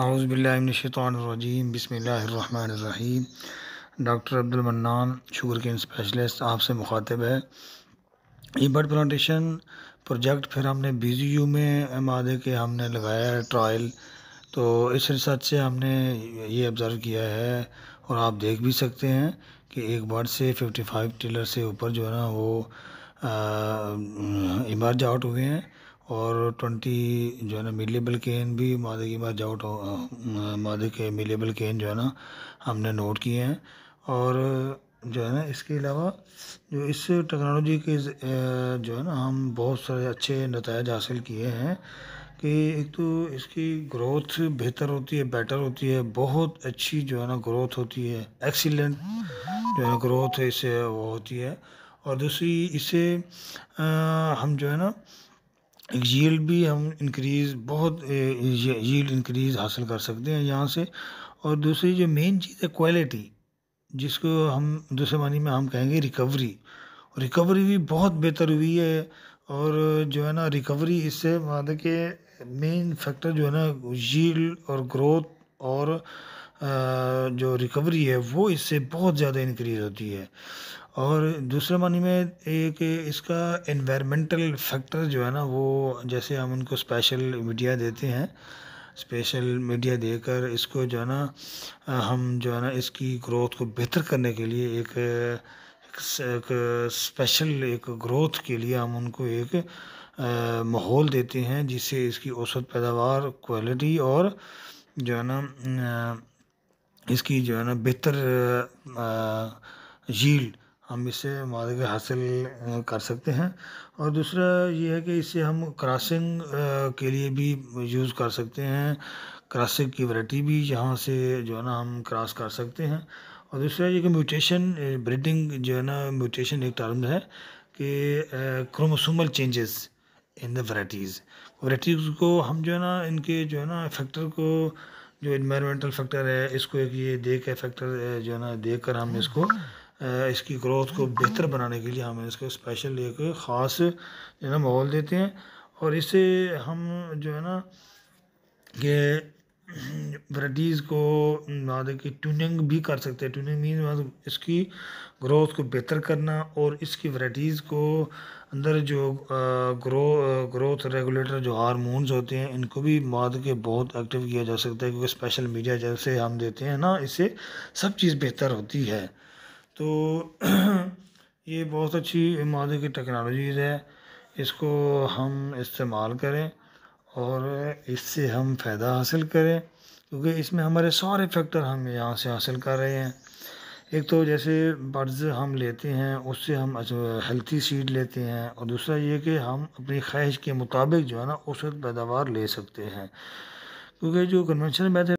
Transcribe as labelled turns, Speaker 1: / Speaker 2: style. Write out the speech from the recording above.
Speaker 1: आउज़बिल्लिनशैतरजीम बसमीम doctor Abdul Mannan sugar cane specialist आपसे मुखातब है ई बर्ड प्लांटेशन प्रोजेक्ट फिर हमने बी जी यू में मादे के हमने लगाया है ट्रायल तो इस रिसर्च से हमने ये ऑब्ज़र्व किया है और आप देख भी सकते हैं कि एक बर्ड से 55 टिलर से ऊपर जो है ना वो इमर्ज आउट हुए हैं और ट्वेंटी जो है ना मिलेबल केन भी मादे की बार जाउट हो तो, मादे के मिलेबल केन जो है ना हमने नोट किए हैं और जो है ना इसके अलावा जो इस टेक्नोलॉजी के जो है ना हम बहुत सारे अच्छे नतज हासिल किए हैं कि एक तो इसकी ग्रोथ बेहतर होती है बेटर होती है बहुत अच्छी जो है ना ग्रोथ होती है एक्सीलेंट जो है ना ग्रोथ इससे वो होती है और दूसरी इसे आ, हम जो है ना यील्ड भी हम इंक्रीज़ बहुत यील्ड इंक्रीज़ हासिल कर सकते हैं यहाँ से और दूसरी जो मेन चीज़ है क्वालिटी जिसको हम दूसरे मानी में हम कहेंगे रिकवरी रिकवरी भी बहुत बेहतर हुई है और जो है ना रिकवरी इससे मतलब के मेन फैक्टर जो है ना यील्ड और ग्रोथ और जो रिकवरी है वो इससे बहुत ज़्यादा इंक्रीज़ होती है और दूसरे मानी में एक इसका इन्वायरमेंटल फैक्टर जो है ना वो जैसे हम उनको स्पेशल मीडिया देते हैं स्पेशल मीडिया देकर इसको जो है ना हम जो है ना इसकी ग्रोथ को बेहतर करने के लिए एक, एक स्पेशल एक ग्रोथ के लिए हम उनको एक माहौल देते हैं जिससे इसकी औसत पैदावार क्वालिटी और जो है ना इसकी जो है ना बेहतर यील्ड हम इससे मार्ग हासिल कर सकते हैं और दूसरा ये है कि इससे हम क्रॉसिंग के लिए भी यूज़ कर सकते हैं क्रॉसिंग की वैरायटी भी यहाँ से जो है ना हम क्रॉस कर सकते हैं और दूसरा ये कि म्यूटेशन ब्रीडिंग जो है ना म्यूटेशन एक टर्म है कि chromosomal changes in the varieties varieties को हम जो है ना इनके जो है ना फैक्टर को जो इन्वायरमेंटल फैक्टर है इसको एक ये देख फैक्टर जो है ना देख कर हम इसको हाँ। इसकी ग्रोथ को बेहतर बनाने के लिए हम इसको स्पेशल एक ख़ास जो है ना माहौल देते हैं और इसे हम जो है ना ये वराइटीज़ को मतलब कि ट्यूनिंग भी कर सकते हैं ट्यूनिंग मीन मतलब इसकी ग्रोथ को बेहतर करना और इसकी वराइटीज़ को अंदर जो ग्रो ग्रोथ रेगुलेटर जो हारमोन्स होते हैं इनको भी माद के बहुत एक्टिव किया जा सकता है क्योंकि स्पेशल मीडिया जैसे हम देते हैं ना इससे सब चीज़ बेहतर होती है तो ये बहुत अच्छी मादे की टेक्नोलॉजीज़ है इसको हम इस्तेमाल करें और इससे हम फ़ायदा हासिल करें क्योंकि इसमें हमारे सारे फैक्टर हम यहाँ से हासिल कर रहे हैं एक तो जैसे बर्ड्स हम लेते हैं उससे हम हेल्थी सीड लेते हैं और दूसरा ये कि हम अपनी ख्वाहिश के मुताबिक जो है ना उस पैदावार ले सकते हैं क्योंकि जो कन्वेंशनल मैथ